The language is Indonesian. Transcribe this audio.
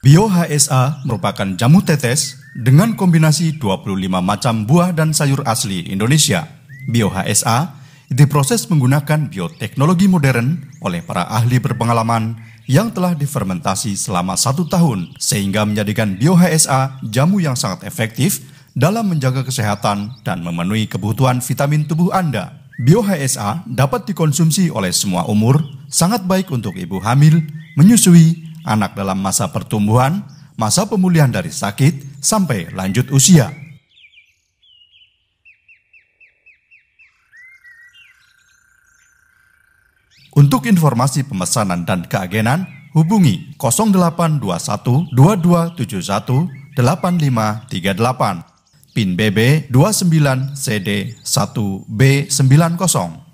BioHSA merupakan jamu tetes dengan kombinasi 25 macam buah dan sayur asli Indonesia. BioHSA diproses menggunakan bioteknologi modern oleh para ahli berpengalaman yang telah difermentasi selama satu tahun sehingga menjadikan BioHSA jamu yang sangat efektif dalam menjaga kesehatan dan memenuhi kebutuhan vitamin tubuh Anda. BioHSA dapat dikonsumsi oleh semua umur, sangat baik untuk ibu hamil, menyusui, anak dalam masa pertumbuhan, masa pemulihan dari sakit, sampai lanjut usia. Untuk informasi pemesanan dan keagenan, hubungi 0821 2271 8538, PIN BB 29 CD 1B90.